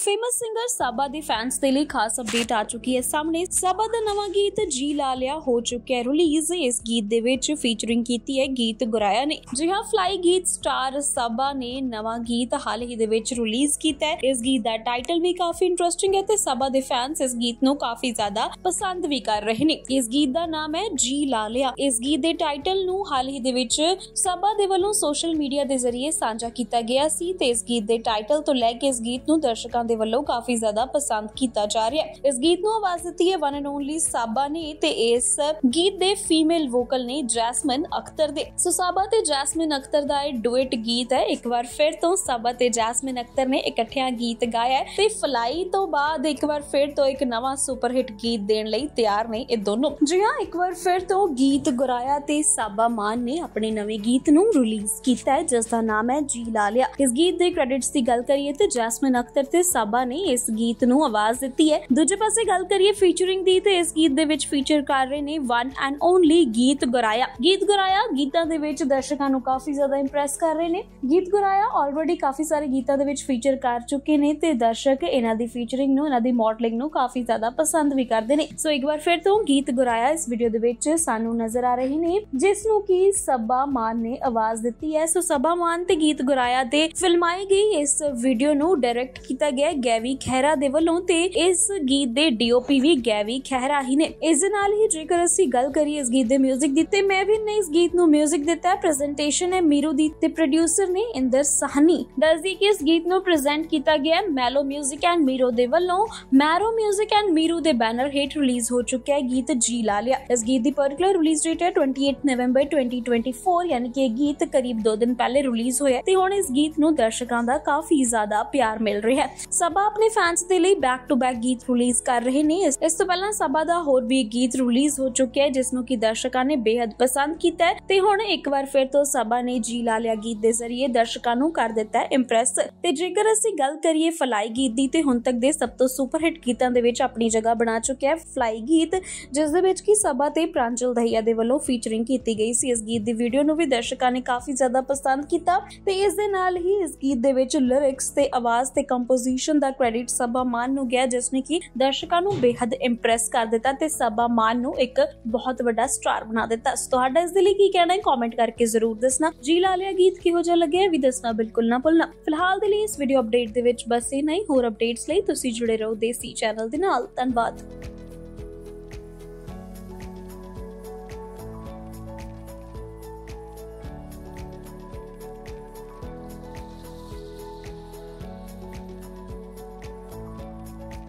famous singer ਸਾਬਾ ਦੇ fans ਦੇ ਲਈ ਖਾਸ ਅਪਡੇਟ ਆ ਚੁੱਕੀ ਹੈ ਸਾਹਮਣੇ ਸਾਬਾ ਦਾ ਨਵਾਂ ਗੀਤ ਜੀ ਲਾ ਲਿਆ ਹੋ ਚੁੱਕਿਆ ਹੈ ਰਿਲੀਜ਼ ਇਸ ਗੀਤ ਦੇ ਵਿੱਚ ਫੀਚਰਿੰਗ ਕੀਤੀ ਹੈ ਗੀਤ ਗੁਰਾਇਆ ਨੇ ਜੀ ਹਾਂ ਫਲਾਈ ਗੀਤ ਸਟਾਰ ਸਾਬਾ ਨੇ ਨਵਾਂ ਗੀਤ ਹਾਲ ਹੀ ਦੇ ਵਿੱਚ ਰਿਲੀਜ਼ ਕੀਤਾ ਹੈ ਇਸ ਗੀਤ ਦਾ ਟਾਈਟਲ ਵੀ ਕਾਫੀ ਇੰਟਰਸਟਿੰਗ ਹੈ ਤੇ ਸਾਬਾ ਦੇ ਫੈਨਸ ਇਸ ਗੀਤ ਨੂੰ ਕਾਫੀ ਜ਼ਿਆਦਾ ਪਸੰਦ ਵੀ ਕਰ ਰਹੇ ਨੇ ਇਸ ਗੀਤ ਦਾ ਨਾਮ ਹੈ ਜੀ ਲਾ ਲਿਆ ਇਸ ਗੀਤ ਦੇ ਟਾਈਟਲ ਨੂੰ ਹਾਲ ਹੀ ਦੇ ਵਿੱਚ ਸਾਬਾ ਦੇ ਵੱਲੋਂ ਸੋਸ਼ਲ ਮੀਡੀਆ ਦੇ ਜ਼ਰੀਏ ਸਾਂਝਾ ਕੀਤਾ ਗਿਆ ਸੀ ਤੇ ਇਸ ਗੀਤ ਦੇ ਟਾਈਟਲ ਤੋਂ ਲੈ ਕੇ ਇਸ ਗੀਤ ਨੂੰ ਦਰਸ਼ਕਾਂ ਦੇ ਵੱਲੋਂ ਕਾਫੀ ਜ਼ਿਆਦਾ ਪਸੰਦ ਕੀਤਾ ਜਾ ਰਿਹਾ ਹੈ ਇਸ ਗੀਤ ਨੂੰ ਆਵਾਜ਼ ਦਿੱਤੀ ਹੈ ਵਨ ਐਂਡ ਓਨਲੀ ਸਾਬਾ ਨੇ ਤੇ ਇਸ ਗੀਤ ਦੇ ਫੀਮੇਲ ਵੋਕਲ ਨੇ ਜੈਸਮਨ ਅਖਤਰ ਦੇ ਸੋ ਸਾਬਾ ਤੇ ਜੈਸਮਨ ਅਖਤਰ ਦਾ ਇਹ ਡੁਇਟ ਗੀਤ ਹੈ ਇੱਕ ਵਾਰ ਫਿਰ ਤੋਂ ਸਾਬਾ ਤੇ ਜੈਸਮਨ ਅਖਤਰ ਨੇ ਇਕੱਠਿਆਂ ਗੀਤ ਗਾਇਆ ਤੇ ਫਲਾਈ ਤੋਂ ਬਾਅਦ ਇੱਕ ਵਾਰ ਫਿਰ ਤੋਂ ਇੱਕ ਨਵਾਂ ਸੁਪਰ ਹਿੱਟ ਗੀਤ ਦੇਣ ਲਈ ਤਿਆਰ ਨੇ ਇਹ ਦੋਨੋਂ ਜੀ ਹਾਂ ਇੱਕ ਵਾਰ ਫਿਰ ਤੋਂ ਗੀਤ ਗੁਰਾਇਆ ਤੇ ਸਾਬਾ ਮਾਨ ਨੇ ਆਪਣੇ ਨਵੇਂ ਗੀਤ ਨੂੰ ਰਿਲੀਜ਼ ਕੀਤਾ ਹੈ ਜਿਸ ਦਾ ਨਾਮ ਹੈ ਜੀ ਲਾਲਿਆ ਇਸ ਗੀਤ ਦੇ ਕ੍ਰੈਡਿਟਸ ਦੀ ਗੱਲ ਕਰੀਏ ਤੇ ਜੈਸਮਨ ਅਖਤਰ ਤੇ ਸਾਬਾ ਨੇ ਇਸ ਗੀਤ ਨੂੰ ਆਵਾਜ਼ ਦਿੱਤੀ ਹੈ ਦੂਜੇ ਪਾਸੇ ਗੱਲ ਕਰੀਏ ਫੀਚਰਿੰਗ ਦੀ ਤੇ ਇਸ ਗੀਤ ਦੇ ਵਿੱਚ ਫੀਚਰ ਕਰ ਰਹੇ ਨੇ ਵਨ ਐਂਡ ਓਨਲੀ ਗੀਤ ਗੁਰਾਇਆ ਗੀਤ ਗੁਰਾਇਆ ਗੀਤਾਂ ਦੇ ਵਿੱਚ ਦਰਸ਼ਕਾਂ ਨੂੰ ਕਾਫੀ ਜ਼ਿਆਦਾ ਇੰਪ੍ਰੈਸ ਕਰ ਰਹੇ ਨੇ ਗੀਤ ਗੁਰਾਇਆ ਆਲਰੇਡੀ ਕਾਫੀ ਸਾਰੇ ਗੀਤਾਂ ਦੇ ਵਿੱਚ ਫੀਚਰ ਕਰ ਚੁੱਕੇ ਨੇ ਤੇ ਦਰਸ਼ਕ ਇਹਨਾਂ ਦੀ ਫੀਚਰਿੰਗ ਨੂੰ ਇਹਨਾਂ ਦੀ ਮਾਡਲਿੰਗ ਨੂੰ ਕਾਫੀ ਜ਼ਿਆਦਾ ਪਸੰਦ ਵੀ ਕਰਦੇ ਨੇ ਸੋ ਇੱਕ ਵਾਰ ਫਿਰ ਤੋਂ ਗੀਤ ਗੁਰਾਇਆ ਇਸ ਵੀਡੀਓ ਦੇ ਵਿੱਚ ਸਾਨੂੰ ਨਜ਼ਰ ਆ ਰਹੇ ਨੇ ਜਿਸ ਨੂੰ ਕਿ ਸਬਾ ਮਾਨ ਨੇ ਆਵਾਜ਼ ਦਿੱਤੀ ਹੈ ਸੋ ਸਬਾ ਮਾਨ ਤੇ ਗੀਤ ਗੁਰਾਇਆ ਦੇ ਫਿਲਮਾਈ ਗਈ ਇਸ ਵੀਡੀਓ ਨੂੰ ਡਾਇਰੈਕਟ ਕੀਤਾ ਗਿਆ ਹੈ ਗੈਵੀ ਖਹਿਰਾ ਦੇ ਵੱਲੋਂ ਤੇ ਇਸ ਗੀਤ ਦੇ ਡੀਓਪੀ ਵੀ ਗੈਵੀ ਖਹਿਰਾ ਹੀ ਨੇ ਇਸ ਦੇ ਨਾਲ ਹੀ ਜੇਕਰ ਅਸੀਂ ਗੱਲ ਕਰੀਏ ਇਸ ਗੀਤ ਦੇ 뮤직 ਦੀ ਤੇ ਮੈਂ ਵੀ ਨੇ ਇਸ ਗੀਤ ਨੂੰ 뮤직 ਦਿੱਤਾ ਹੈ ਪ੍ਰੈਜੈਂਟੇਸ਼ਨ ਹੈ ਮੀਰੂ ਦੀ ਤੇ ਪ੍ਰੋਡਿਊਸਰ ਨੇ ਇੰਦਰ ਸਾਹਨੀ ਦੱਸਦੀ ਕਿ ਇਸ ਗੀਤ ਨੂੰ ਪ੍ਰੈਜ਼ੈਂਟ ਕੀਤਾ ਗਿਆ ਮੈਲੋ 뮤직 ਐਂਡ ਮੀਰੂ ਦੇ ਵੱਲੋਂ ਮੈਰੋ 뮤직 ਐਂਡ ਮੀਰੂ ਦੇ ਬੈਨਰ ਹੇਠ ਰਿਲੀਜ਼ ਹੋ ਚੁੱਕਿਆ ਹੈ ਗੀਤ ਜੀ ਲਾ ਲਿਆ ਇਸ ਗੀਤ ਦੀ ਪਾਰਟਿਕੂਲਰ ਰਿਲੀਜ਼ ਡੇਟ ਹੈ 28 ਨਵੰਬਰ 2024 ਯਾਨੀ ਕਿ ਇਹ ਗੀਤ ਕਰੀਬ 2 ਦਿਨ ਪਹਿਲੇ ਰਿਲੀਜ਼ ਹੋਇਆ ਤੇ ਹੁਣ ਇਸ ਗੀਤ ਨੂੰ ਦਰਸ਼ਕਾਂ ਦਾ ਕਾਫੀ ਜ਼ਿਆਦਾ ਪਿਆਰ ਮਿਲ ਰਿਹਾ ਹੈ ਸਭਾ ਆਪਣੇ ਫੈਨਸ ਦੇ ਲਈ ਬੈਕ ਟੂ ਬੈਕ ਗੀਤ ਰਿਲੀਜ਼ ਕਰ ਰਹੇ ਨੇ ਇਸ ਤੋਂ ਪਹਿਲਾਂ ਸਭਾ ਦਾ ਹੋਰ ਵੀ ਗੀਤ ਰਿਲੀਜ਼ ਹੋ ਚੁੱਕਿਆ ਹੈ ਜਿਸ ਨੂੰ ਕਿ ਦਰਸ਼ਕਾਂ ਨੇ ਬੇहद ਪਸੰਦ ਕੀਤਾ ਹੈ ਤੇ ਹੁਣ ਇੱਕ ਵਾਰ ਫਿਰ ਤੋਂ ਸਭਾ ਨੇ ਜੀ ਲਾ ਲਿਆ ਗੀਤ ਦੇ ਜ਼ਰੀਏ ਦਰਸ਼ਕਾਂ ਨੂੰ ਕਰ ਦਿੱਤਾ ਹੈ ਇੰਪ੍ਰੈਸ ਤੇ ਜੇਕਰ ਅਸੀਂ ਗੱਲ ਕਰੀਏ ਫਲਾਈ ਗੀਤ ਦੀ ਤੇ ਹੁਣ ਤੱਕ ਦੇ ਸਭ ਤੋਂ ਸੁਪਰ ਹਿੱਟ ਗੀਤਾਂ ਦੇ ਵਿੱਚ ਆਪਣੀ ਜਗ੍ਹਾ ਬਣਾ ਚੁੱਕਿਆ ਹੈ ਫਲਾਈ ਗੀਤ ਜਿਸ ਦੇ ਵਿੱਚ ਕਿ ਸਭਾ ਤੇ ਪ੍ਰਾਂਜਲ ਦਹੀਆ ਦੇ ਵੱਲੋਂ ਫੀਚਰਿੰਗ ਕੀਤੀ ਗਈ ਸੀ ਇਸ ਗੀਤ ਦੀ ਵੀਡੀਓ ਨੂੰ ਵੀ ਦਰਸ਼ਕਾਂ ਨੇ ਕਾਫੀ ਜ਼ਿਆਦਾ ਪਸੰਦ ਕੀਤਾ ਤੇ ਇਸ ਦੇ ਨਾਲ ਹੀ ਇਸ ਗੀਤ ਦੇ ਵਿੱਚ ਲਿਰਿਕਸ ਤੇ ਆਵਾਜ਼ ਤੇ ਕੰਪੋਜੀਸ਼ਨ ਐਕਸ਼ਨ ਦਾ ਕ੍ਰੈਡਿਟ ਸਭਾ ਮਾਨ ਨੂੰ ਗਿਆ ਜਿਸ ਨੇ ਕਿ ਦਰਸ਼ਕਾਂ ਨੂੰ ਬੇहद ਇੰਪ੍ਰੈਸ ਕਰ ਦਿੱਤਾ ਤੇ ਸਭਾ ਮਾਨ ਨੂੰ ਇੱਕ ਬਹੁਤ ਵੱਡਾ ਸਟਾਰ ਬਣਾ ਦਿੱਤਾ ਤੁਹਾਡਾ ਇਸ ਦੇ ਲਈ ਕੀ ਕਹਿਣਾ ਹੈ ਕਮੈਂਟ ਕਰਕੇ ਜ਼ਰੂਰ ਦੱਸਣਾ ਜੀ ਲਾਲਿਆ ਗੀਤ ਕਿਹੋ ਜਿਹਾ ਲੱਗਿਆ ਵੀ ਦੱਸਣਾ ਬਿਲਕੁਲ ਨਾ ਭੁੱਲਣਾ ਫਿਲਹਾਲ ਦੇ ਲਈ ਇਸ ਵੀਡੀਓ ਅਪਡੇਟ ਦੇ ਵਿੱਚ ਬਸ ਇਹ ਨਹੀਂ ਹੋਰ ਅਪਡੇਟਸ ਲਈ ਤੁਸੀਂ ਜੁੜੇ ਰਹੋ ਦੇਸੀ ਚੈਨਲ ਦੇ ਨਾਲ ਧੰਨਵਾਦ